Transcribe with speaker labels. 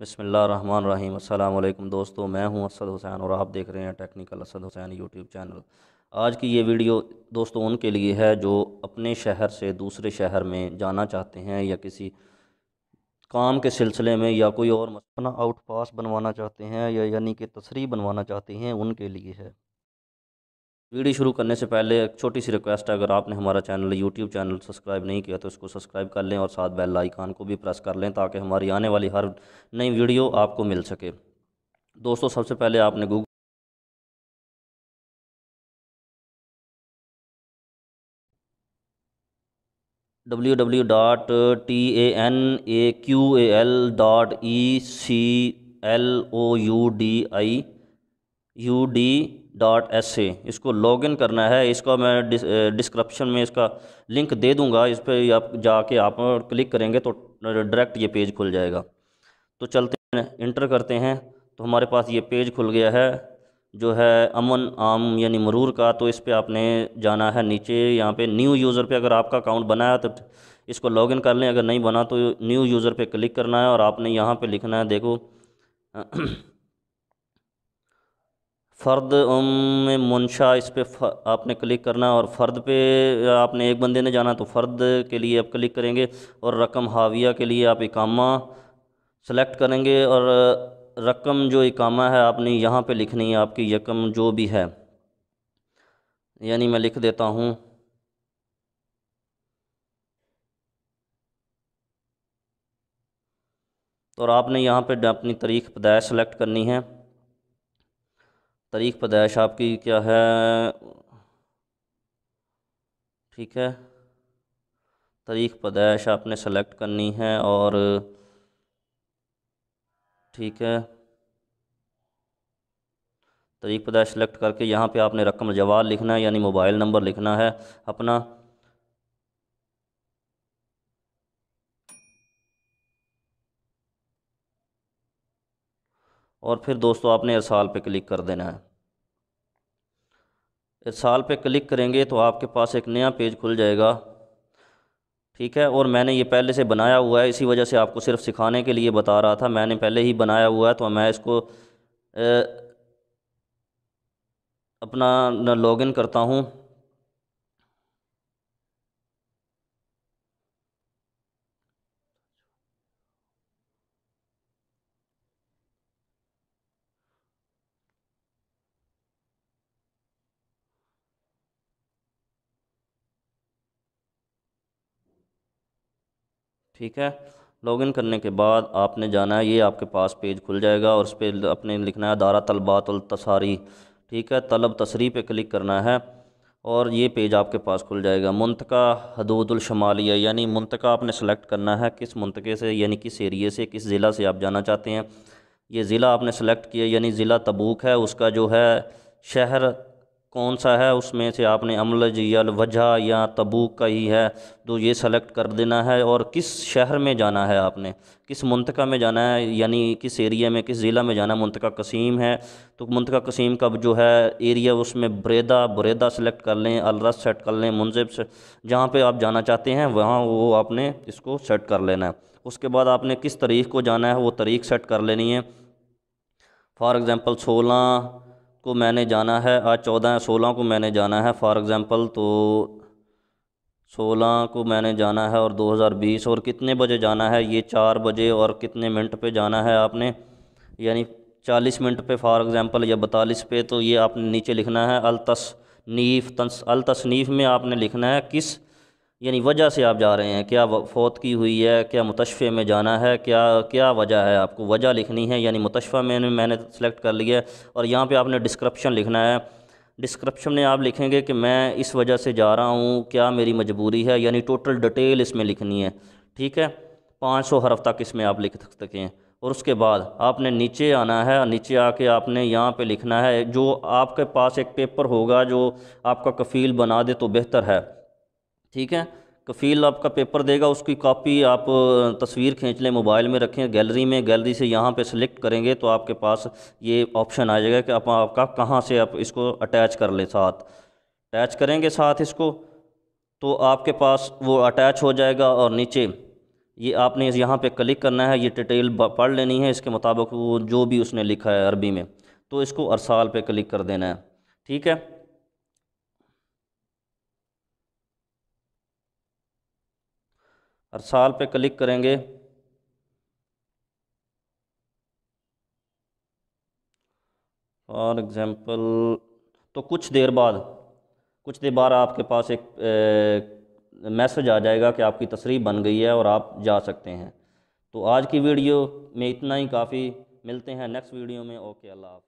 Speaker 1: بسم اللہ الرحمن الرحیم السلام علیکم دوستو میں ہوں اسد حسین اور آپ دیکھ رہے ہیں technical Asad Hussain YouTube channel آج کی یہ ویڈیو دوستو ان کے لیے ہے جو اپنے شہر سے دوسرے شہر میں جانا چاہتے ہیں یا کسی کام کے سلسلے میں یا کوئی اور اپنا آؤٹ پاس بنوانا چاہتے ہیں یا یعنی کہ تصریح بنوانا چاہتے ہیں ان کے لیے ہے ویڈیو شروع کرنے سے پہلے ایک چھوٹی سی ریکویسٹ ہے اگر آپ نے ہمارا چینل یوٹیوب چینل سبسکرائب نہیں کیا تو اس کو سبسکرائب کر لیں اور ساتھ بیل آئیکان کو بھی پریس کر لیں تاکہ ہماری آنے والی ہر نئی ویڈیو آپ کو مل سکے دوستو سب سے پہلے آپ نے Google W dot T A N A Q A L dot E C L O U D I U D dot S A اس کو لاگ ان کرنا ہے اس کو میں ڈسکرپشن eh, میں اس کا لنک دے دوں گا اس پہ آپ جا کے آپ کلک کریں گے تو ڈائریکٹ یہ پیج کھل جائے گا تو چلتے ہیں انٹر کرتے ہیں تو ہمارے پاس یہ پیج کھل گیا ہے جو ہے امن عام یعنی مرور کا تو اس پہ آپ نے جانا ہے نیچے یہاں پہ نیو یوزر پہ اگر آپ کا اکاؤنٹ بنایا تو اس کو لاگ ان کر لیں اگر نہیں بنا تو نیو یوزر پہ کلک کرنا ہے اور آپ نے یہاں پہ لکھنا ہے دیکھو فرد ام میں منشا اس پہ آپ نے کلک کرنا اور فرد پہ آپ نے ایک بندے نے جانا تو فرد کے لیے آپ کلک کریں گے اور رقم حاویہ کے لیے آپ اکامہ سلیکٹ کریں گے اور رقم جو اکامہ ہے آپ نے یہاں پہ لکھنی ہے آپ کی یکم جو بھی ہے یعنی میں لکھ دیتا ہوں اور آپ نے یہاں پہ اپنی تاریخ پیدائش سلیکٹ کرنی ہے تاریخ پدائش آپ کی کیا ہے ٹھیک ہے تاریخ پدائش آپ نے سلیکٹ کرنی ہے اور ٹھیک ہے تاریخ پیدائش سلیکٹ کر کے یہاں پہ آپ نے رقم جواب لکھنا ہے یعنی موبائل نمبر لکھنا ہے اپنا اور پھر دوستو آپ نے ارسال پہ کلک کر دینا ہے ارسال پہ کلک کریں گے تو آپ کے پاس ایک نیا پیج کھل جائے گا ٹھیک ہے اور میں نے یہ پہلے سے بنایا ہوا ہے اسی وجہ سے آپ کو صرف سکھانے کے لیے بتا رہا تھا میں نے پہلے ہی بنایا ہوا ہے تو میں اس کو اپنا لاگ ان کرتا ہوں ٹھیک ہے لاگ ان کرنے کے بعد آپ نے جانا ہے یہ آپ کے پاس پیج کھل جائے گا اور اس پہ اپنے لکھنا ہے دارہ طلبات التصاری ٹھیک ہے طلب تصریح پہ کلک کرنا ہے اور یہ پیج آپ کے پاس کھل جائے گا منطقہ حدود الشمالیہ یعنی منطقہ آپ نے سلیکٹ کرنا ہے کس منطقے سے یعنی کس ایریے سے کس ضلع سے آپ جانا چاہتے ہیں یہ ضلع آپ نے سلیکٹ کیا یعنی ضلع تبوک ہے اس کا جو ہے شہر کون سا ہے اس میں سے آپ نے عمل یا الوجہ یا تبوک کا ہی ہے تو یہ سلیکٹ کر دینا ہے اور کس شہر میں جانا ہے آپ نے کس منطقہ میں جانا ہے یعنی کس ایریا میں کس ضلع میں جانا ہے منطقہ قسیم ہے تو منطقہ قسیم کا جو ہے ایریا اس میں بریدا بریدا سلیکٹ کر لیں الرس سیٹ کر لیں منظب سے جہاں پہ آپ جانا چاہتے ہیں وہاں وہ آپ نے اس کو سیٹ کر لینا ہے اس کے بعد آپ نے کس طریق کو جانا ہے وہ طریق سیٹ کر لینی ہے فار ایگزامپل سولہ کو میں نے جانا ہے آج چودہ یا سولہ کو میں نے جانا ہے فار ایگزامپل تو سولہ کو میں نے جانا ہے اور دو ہزار بیس اور کتنے بجے جانا ہے یہ چار بجے اور کتنے منٹ پہ جانا ہے آپ نے یعنی چالیس منٹ پہ فار ایگزامپل یا بتالیس پہ تو یہ آپ نے نیچے لکھنا ہے التصنیف تنس التصنیف میں آپ نے لکھنا ہے کس یعنی وجہ سے آپ جا رہے ہیں کیا فوت کی ہوئی ہے کیا متشفے میں جانا ہے کیا کیا وجہ ہے آپ کو وجہ لکھنی ہے یعنی متشفہ میں میں نے سلیکٹ کر لیا ہے اور یہاں پہ آپ نے ڈسکرپشن لکھنا ہے ڈسکرپشن میں آپ لکھیں گے کہ میں اس وجہ سے جا رہا ہوں کیا میری مجبوری ہے یعنی ٹوٹل ڈیٹیل اس میں لکھنی ہے ٹھیک ہے پانچ سو حرف تک اس میں آپ لکھ ہیں اور اس کے بعد آپ نے نیچے آنا ہے اور نیچے آ کے آپ نے یہاں پہ لکھنا ہے جو آپ کے پاس ایک پیپر ہوگا جو آپ کا کفیل بنا دے تو بہتر ہے ٹھیک ہے کفیل آپ کا پیپر دے گا اس کی کاپی آپ تصویر کھینچ لیں موبائل میں رکھیں گیلری میں گیلری سے یہاں پہ سلیکٹ کریں گے تو آپ کے پاس یہ آپشن آ جائے گا کہ آپ آپ کا کہاں سے آپ اس کو اٹیچ کر لیں ساتھ اٹیچ کریں گے ساتھ اس کو تو آپ کے پاس وہ اٹیچ ہو جائے گا اور نیچے یہ آپ نے یہاں پہ کلک کرنا ہے یہ ڈیٹیل پڑھ لینی ہے اس کے مطابق وہ جو بھی اس نے لکھا ہے عربی میں تو اس کو ارسال پہ کلک کر دینا ہے ٹھیک ہے ہر سال پہ کلک کریں گے فار ایگزامپل تو کچھ دیر بعد کچھ دیر بعد آپ کے پاس ایک میسج آ جائے گا کہ آپ کی تصریح بن گئی ہے اور آپ جا سکتے ہیں تو آج کی ویڈیو میں اتنا ہی کافی ملتے ہیں نیکسٹ ویڈیو میں اوکے اللہ آپ